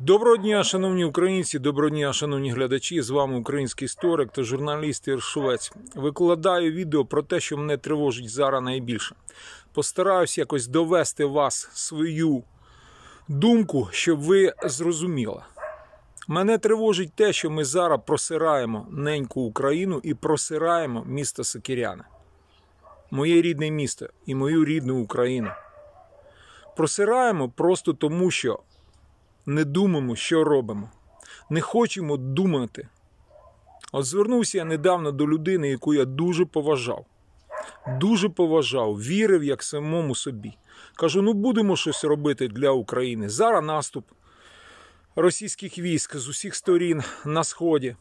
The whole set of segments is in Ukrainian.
Доброго дня, шановні українці, доброго дня, шановні глядачі. З вами український історик та журналіст Іршовець. Викладаю відео про те, що мене тривожить зараз найбільше. Постараюсь якось довести вас свою думку, щоб ви зрозуміли. Мене тривожить те, що ми зараз просираємо неньку Україну і просираємо місто Сокіряне. Моє рідне місто і мою рідну Україну. Просираємо просто тому, що не думаємо, що робимо. Не хочемо думати. От звернувся я недавно до людини, яку я дуже поважав. Дуже поважав, вірив як самому собі. Кажу: ну будемо щось робити для України. Зараз наступ російських військ з усіх сторін на сході.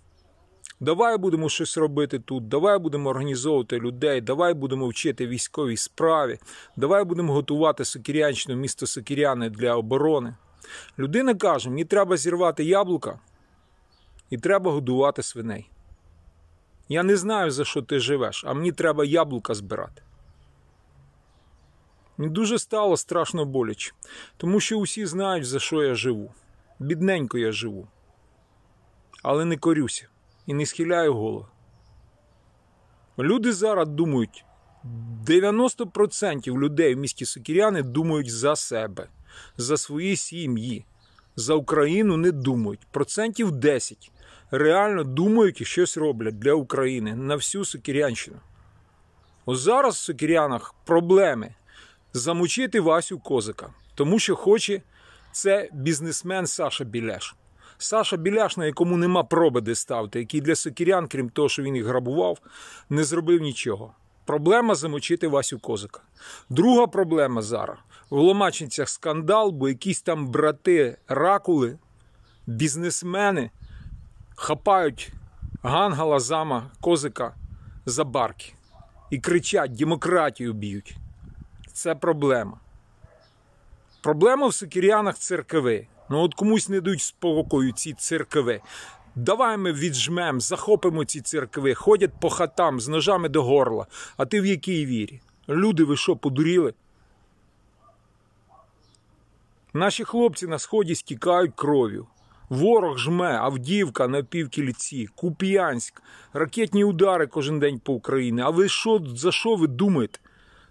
Давай будемо щось робити тут. Давай будемо організовувати людей, давай будемо вчити військовій справі, давай будемо готувати сокірянщину, місто Сокіряне для оборони. Людина каже: мені треба зірвати яблука і треба годувати свиней. Я не знаю, за що ти живеш, а мені треба яблука збирати. Мені дуже стало страшно боляче, тому що усі знають, за що я живу. Бідненько я живу, але не корюся і не схиляю голову. Люди зараз думають, 90% людей в місті Сокіряни думають за себе за свої сім'ї, за Україну не думають. Процентів 10 реально думають і щось роблять для України на всю Сокірянщину. Ось зараз в Сокірянах проблеми замучити Васю Козика, тому що хоче це бізнесмен Саша Біляш. Саша Біляш, на якому нема пробиди ставити, який для сокірян, крім того, що він їх грабував, не зробив нічого. Проблема замочити Васю Козика. Друга проблема зараз в Ломачинцях скандал, бо якісь там брати ракули, бізнесмени хапають гангала зама козика за барки і кричать: демократію б'ють. Це проблема. Проблема в сукірянах церкви. Ну от комусь не дають спокою ці церкви. Давай ми віджмем, захопимо ці церкви, ходять по хатам з ножами до горла. А ти в якій вірі? Люди, ви що, подуріли? Наші хлопці на сході стікають кров'ю. Ворог жме, Авдівка на півкільці, Куп'янськ, ракетні удари кожен день по Україні. А ви що за що ви думаєте?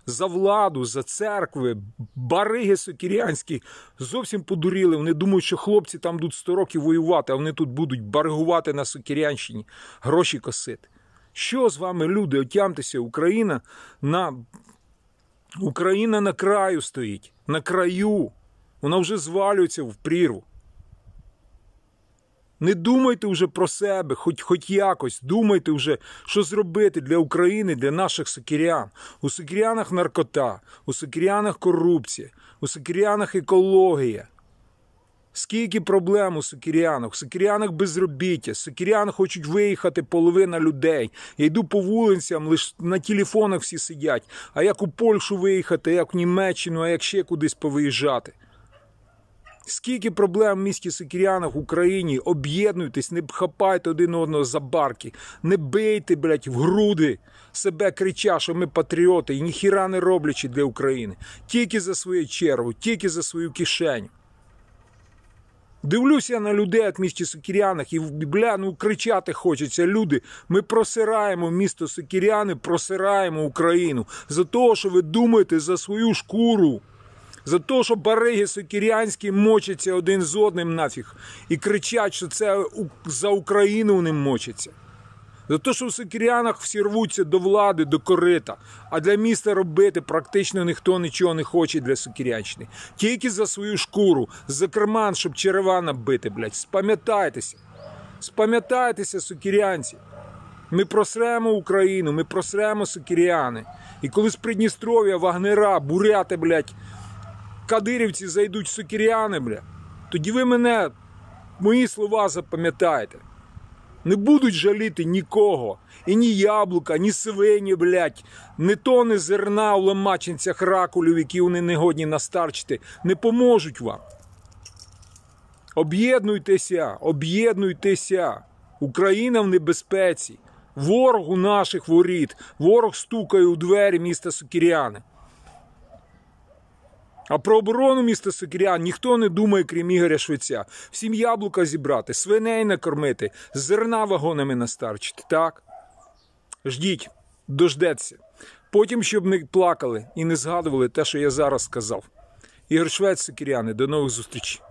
За владу, за церкви, бариги сокірянські зовсім подуріли. Вони думають, що хлопці там будуть 100 років воювати, а вони тут будуть баригувати на Сокірянщині, гроші косити. Що з вами, люди? Отямтеся, Україна на Україна на краю стоїть, на краю. Вона вже звалюється в прірву. Не думайте вже про себе, хоч хоч якось, думайте вже, що зробити для України, для наших сокирян. У сокирянах наркота, у сокирянах корупція, у сокирянах екологія. Скільки проблем у сокирянах? У сокирянах безробіття, сокирян хочуть виїхати половина людей. Я йду по вулицям, лише на телефонах всі сидять. А як у Польщу виїхати, як в Німеччину, а як ще кудись повиїжджати? Скільки проблем в місті Сокірянах в Україні? Об'єднуйтесь, не хапайте один одного за барки, не бийте, блядь, в груди себе крича, що ми патріоти і ніхіра не роблячи для України. Тільки за свою чергу, тільки за свою кишеню. Дивлюся на людей в місті Сокірянах і бля, ну кричати хочеться. Люди, ми просираємо місто Сокіряни, просираємо Україну за того, що ви думаєте за свою шкуру за те, що бариги Сокірянські мочаться один з одним нафіг і кричать, що це за Україну вони мочаться. За те, що в Сокірянах всі рвуться до влади, до корита, а для міста робити практично ніхто нічого не хоче для Сокірянщини. Тільки за свою шкуру, за карман, щоб черева набити, блядь. Спам'ятайтеся. Спам'ятайтеся, сукірянці. Ми просремо Україну, ми просремо сукіряни. І коли з Придністров'я, Вагнера, буряти, блядь, кадирівці зайдуть сукіряни, бля, тоді ви мене, мої слова запам'ятаєте. Не будуть жаліти нікого. І ні яблука, ні свині, блядь, ні тони зерна у ламаченцях ракулів, які вони не годні настарчити, не поможуть вам. Об'єднуйтеся, об'єднуйтеся. Україна в небезпеці. Ворог у наших воріт, ворог стукає у двері міста сукіряни. А про оборону міста Сокирян ніхто не думає, крім Ігоря Швеця. Всім яблука зібрати, свиней накормити, зерна вагонами настарчити. Так? Ждіть, дождеться. Потім, щоб не плакали і не згадували те, що я зараз сказав. Ігор Швець, Сокиряни, до нових зустрічей.